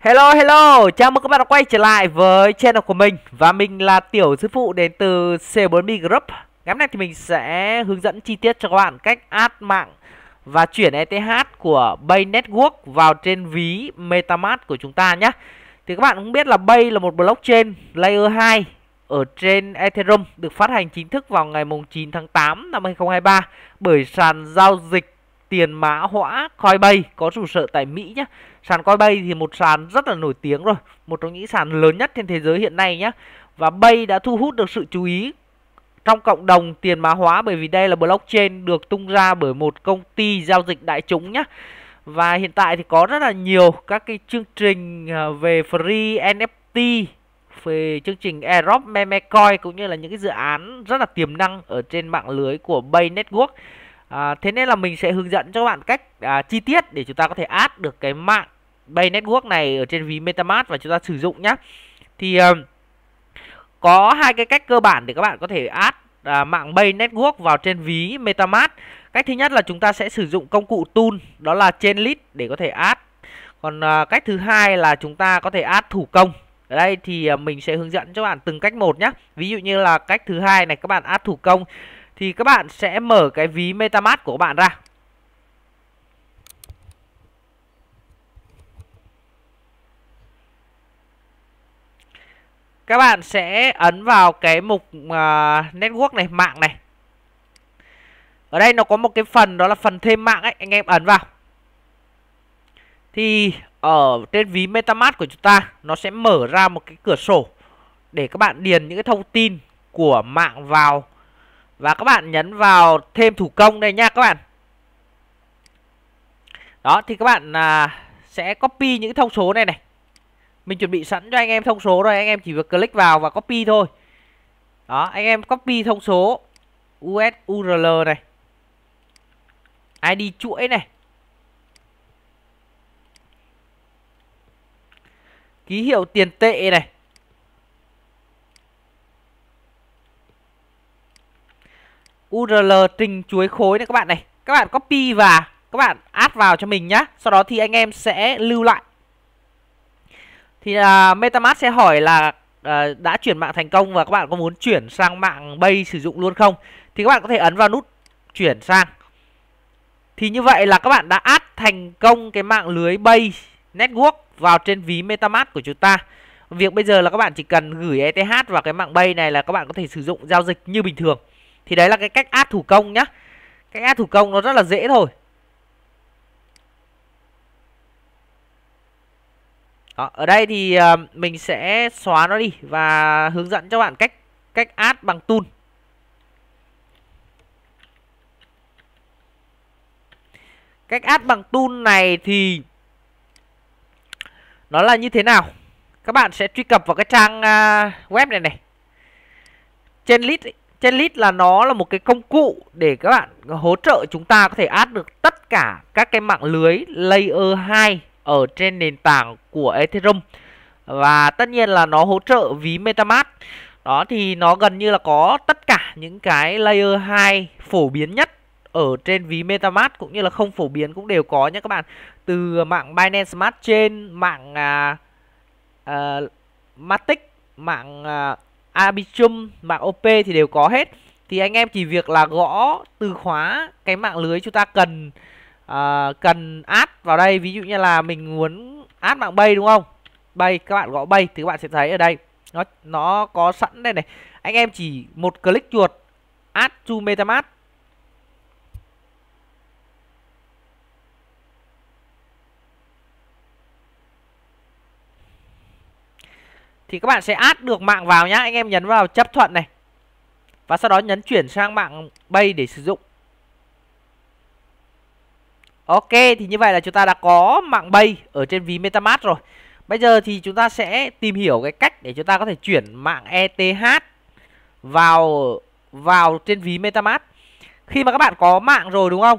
Hello hello, chào mừng các bạn đã quay trở lại với channel của mình Và mình là Tiểu Sư Phụ đến từ C4B Group Ngày hôm nay thì mình sẽ hướng dẫn chi tiết cho các bạn cách add mạng Và chuyển ETH của Bay Network vào trên ví Metamask của chúng ta nhé Thì các bạn cũng biết là Bay là một blockchain layer 2 ở trên Ethereum được phát hành chính thức vào ngày 9 tháng 8 năm 2023 bởi sàn giao dịch tiền mã hóa Coinbase có trụ sở tại Mỹ nhé. Sàn Coinbase thì một sàn rất là nổi tiếng rồi, một trong những sàn lớn nhất trên thế giới hiện nay nhé. Và Bay đã thu hút được sự chú ý trong cộng đồng tiền mã hóa bởi vì đây là blockchain được tung ra bởi một công ty giao dịch đại chúng nhé. Và hiện tại thì có rất là nhiều các cái chương trình à, về free NFT về chương trình Aerop Memecoin cũng như là những cái dự án rất là tiềm năng ở trên mạng lưới của Bay Network à, thế nên là mình sẽ hướng dẫn cho các bạn cách à, chi tiết để chúng ta có thể add được cái mạng Bay Network này ở trên ví MetaMask và chúng ta sử dụng nhé thì à, có hai cái cách cơ bản để các bạn có thể add à, mạng Bay Network vào trên ví MetaMask cách thứ nhất là chúng ta sẽ sử dụng công cụ tool đó là Chainlist để có thể add còn à, cách thứ hai là chúng ta có thể add thủ công ở đây thì à, mình sẽ hướng dẫn cho bạn từng cách một nhé ví dụ như là cách thứ hai này các bạn add thủ công thì các bạn sẽ mở cái ví MetaMask của các bạn ra. Các bạn sẽ ấn vào cái mục uh, network này, mạng này. Ở đây nó có một cái phần đó là phần thêm mạng ấy, anh em ấn vào. Thì ở trên ví MetaMask của chúng ta nó sẽ mở ra một cái cửa sổ để các bạn điền những cái thông tin của mạng vào và các bạn nhấn vào thêm thủ công đây nha các bạn đó thì các bạn à, sẽ copy những thông số này này mình chuẩn bị sẵn cho anh em thông số rồi anh em chỉ việc click vào và copy thôi đó anh em copy thông số usurl này id chuỗi này ký hiệu tiền tệ này URL trình chuối khối này các bạn này. Các bạn copy và các bạn add vào cho mình nhá. Sau đó thì anh em sẽ lưu lại. Thì uh, MetaMask sẽ hỏi là uh, đã chuyển mạng thành công và các bạn có muốn chuyển sang mạng Bay sử dụng luôn không? Thì các bạn có thể ấn vào nút chuyển sang. Thì như vậy là các bạn đã add thành công cái mạng lưới Bay Network vào trên ví MetaMask của chúng ta. Việc bây giờ là các bạn chỉ cần gửi ETH vào cái mạng Bay này là các bạn có thể sử dụng giao dịch như bình thường thì đấy là cái cách áp thủ công nhá cách áp thủ công nó rất là dễ thôi Đó, ở đây thì ờ, mình sẽ xóa nó đi và hướng dẫn cho bạn cách cách add bằng tool. Cách add bằng tool này thì nó là như thế nào? Các bạn sẽ truy cập vào cái trang ờ, web này này. Trên list ấy, trên là nó là một cái công cụ để các bạn hỗ trợ chúng ta có thể add được tất cả các cái mạng lưới layer 2 ở trên nền tảng của Ethereum và tất nhiên là nó hỗ trợ ví MetaMask. Đó thì nó gần như là có tất cả những cái layer 2 phổ biến nhất ở trên ví MetaMask cũng như là không phổ biến cũng đều có nhé các bạn. Từ mạng Binance Smart Chain, mạng uh, uh, Matic, mạng uh, Arbitrum, mạng OP thì đều có hết. Thì anh em chỉ việc là gõ từ khóa cái mạng lưới chúng ta cần uh, cần add vào đây. Ví dụ như là mình muốn add mạng bay đúng không? Bay, các bạn gõ bay thì các bạn sẽ thấy ở đây. Nó nó có sẵn đây này. Anh em chỉ một click chuột add to MetaMask thì các bạn sẽ add được mạng vào nhá anh em nhấn vào chấp thuận này và sau đó nhấn chuyển sang mạng bay để sử dụng Ok thì như vậy là chúng ta đã có mạng bay ở trên ví MetaMask rồi Bây giờ thì chúng ta sẽ tìm hiểu cái cách để chúng ta có thể chuyển mạng ETH vào vào trên ví MetaMask khi mà các bạn có mạng rồi đúng không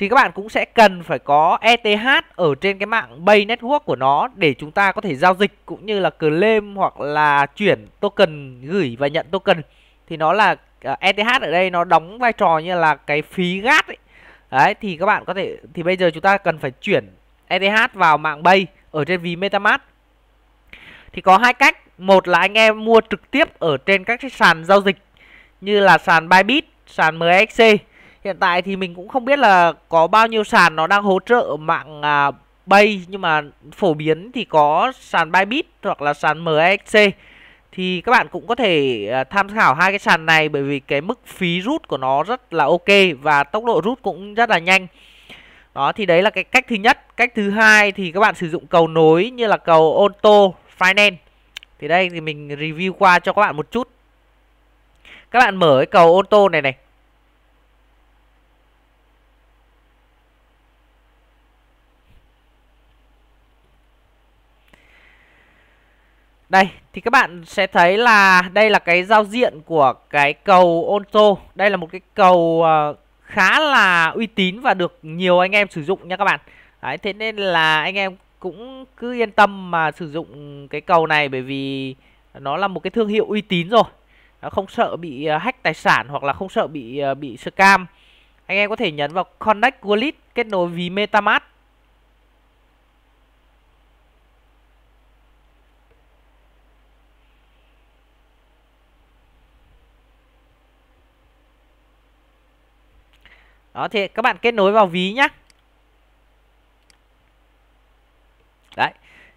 thì các bạn cũng sẽ cần phải có ETH ở trên cái mạng Bay Network của nó để chúng ta có thể giao dịch cũng như là claim hoặc là chuyển token gửi và nhận token thì nó là à, ETH ở đây nó đóng vai trò như là cái phí gas ấy. Đấy thì các bạn có thể thì bây giờ chúng ta cần phải chuyển ETH vào mạng Bay ở trên ví MetaMask. Thì có hai cách, một là anh em mua trực tiếp ở trên các cái sàn giao dịch như là sàn Bybit, sàn MEXC e hiện tại thì mình cũng không biết là có bao nhiêu sàn nó đang hỗ trợ mạng à, bay nhưng mà phổ biến thì có sàn Bybit hoặc là sàn MEXC thì các bạn cũng có thể à, tham khảo hai cái sàn này bởi vì cái mức phí rút của nó rất là ok và tốc độ rút cũng rất là nhanh đó thì đấy là cái cách thứ nhất cách thứ hai thì các bạn sử dụng cầu nối như là cầu auto finance thì đây thì mình review qua cho các bạn một chút các bạn mở cái cầu ô tô này này Đây, thì các bạn sẽ thấy là đây là cái giao diện của cái cầu Onto. Đây là một cái cầu ờ, khá là uy tín và được nhiều anh em sử dụng nha các bạn. Đấy, thế nên là anh em cũng cứ yên tâm mà sử dụng cái cầu này bởi vì nó là một cái thương hiệu uy tín rồi. không sợ bị ờ, hack tài sản hoặc là không sợ bị ờ, bị scam. Anh em có thể nhấn vào Connect Wallet kết nối với MetaMask đó thì các bạn kết nối vào ví nhá đấy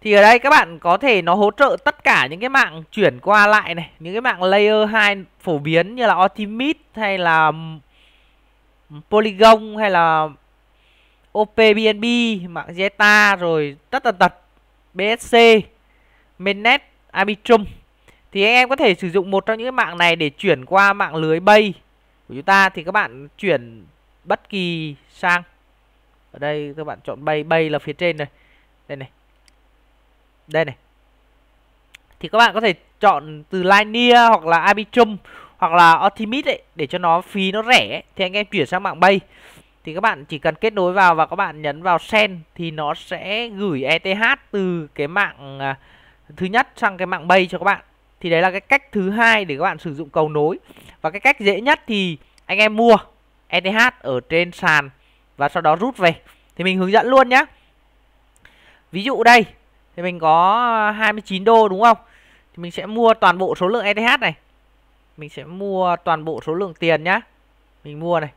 thì ở đây các bạn có thể nó hỗ trợ tất cả những cái mạng chuyển qua lại này những cái mạng layer 2 phổ biến như là Ultimate hay là Polygon hay là OPBNB mạng Zeta rồi tất tần tật BSC Mainnet Arbitrum thì anh em có thể sử dụng một trong những cái mạng này để chuyển qua mạng lưới bay của chúng ta thì các bạn chuyển bất kỳ sang ở đây các bạn chọn bay bay là phía trên này đây này đây này thì các bạn có thể chọn từ Linear hoặc là Arbitrum hoặc là optimist ấy, để cho nó phí nó rẻ thì anh em chuyển sang mạng bay thì các bạn chỉ cần kết nối vào và các bạn nhấn vào send thì nó sẽ gửi ETH từ cái mạng à, thứ nhất sang cái mạng bay cho các bạn thì đấy là cái cách thứ hai để các bạn sử dụng cầu nối và cái cách dễ nhất thì anh em mua ETH ở trên sàn và sau đó rút về thì mình hướng dẫn luôn nhé ví dụ đây thì mình có 29 đô đúng không thì mình sẽ mua toàn bộ số lượng ETH này mình sẽ mua toàn bộ số lượng tiền nhá mình mua này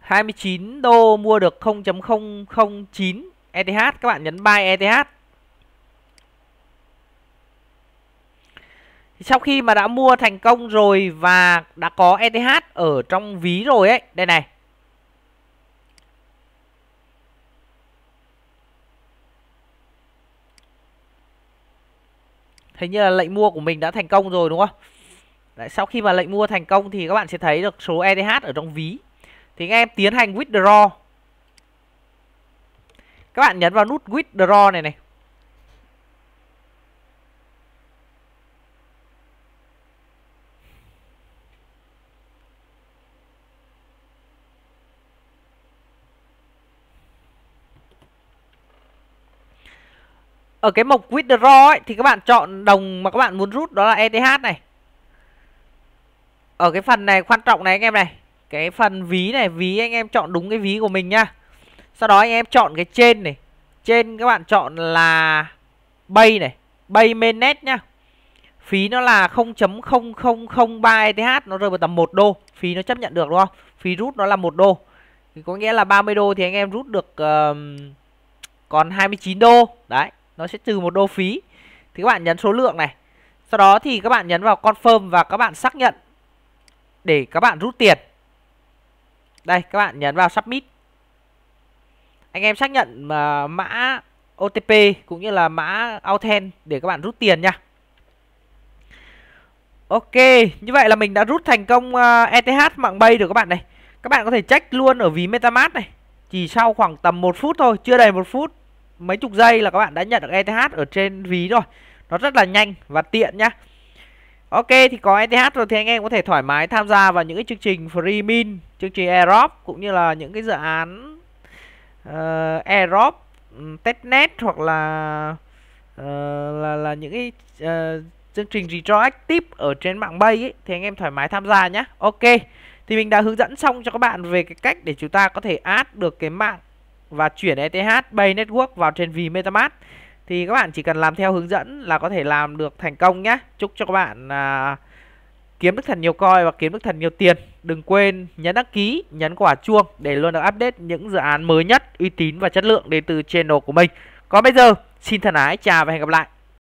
29 đô mua được 0.009 ETH các bạn nhấn buy ETH sau khi mà đã mua thành công rồi và đã có ETH ở trong ví rồi ấy đây này hình như là lệnh mua của mình đã thành công rồi đúng không Đấy, sau khi mà lệnh mua thành công thì các bạn sẽ thấy được số ETH ở trong ví thì các em tiến hành withdraw các bạn nhấn vào nút withdraw này này ở cái mục withdraw ấy, thì các bạn chọn đồng mà các bạn muốn rút đó là ETH này ở cái phần này quan trọng này anh em này cái phần ví này ví anh em chọn đúng cái ví của mình nhá sau đó anh em chọn cái trên này trên các bạn chọn là bay này bay mainnet nhá phí nó là 0.0003 ETH nó rơi vào tầm 1 đô phí nó chấp nhận được đúng không phí rút nó là 1 đô thì có nghĩa là 30 đô thì anh em rút được uh, còn 29 đô đấy nó sẽ trừ một đô phí thì các bạn nhấn số lượng này sau đó thì các bạn nhấn vào confirm và các bạn xác nhận để các bạn rút tiền đây các bạn nhấn vào submit anh em xác nhận uh, mã OTP cũng như là mã Authent để các bạn rút tiền nha Ok, như vậy là mình đã rút thành công à, ETH mạng bay được các bạn này. Các bạn có thể check luôn ở ví MetaMask này. Chỉ sau khoảng tầm 1 phút thôi, chưa đầy một phút mấy chục giây là các bạn đã nhận được ETH ở trên ví rồi. Nó rất là nhanh và tiện nhá. Ok thì có ETH rồi thì anh em có thể thoải mái tham gia vào những cái chương trình free min, chương trình airdrop cũng như là những cái dự án uh, ờ, airdrop, testnet hoặc là uh, là là những cái uh, chương trình retroactive ở trên mạng bay ấy, thì anh em thoải mái tham gia nhá. Ok thì mình đã hướng dẫn xong cho các bạn về cái cách để chúng ta có thể add được cái mạng và chuyển ETH Bay Network vào trên ví MetaMask thì các bạn chỉ cần làm theo hướng dẫn là có thể làm được thành công nhé. Chúc cho các bạn à, kiếm được thật nhiều coin và kiếm được thật nhiều tiền. Đừng quên nhấn đăng ký, nhấn quả chuông để luôn được update những dự án mới nhất, uy tín và chất lượng đến từ channel của mình. Còn bây giờ, xin thân ái chào và hẹn gặp lại.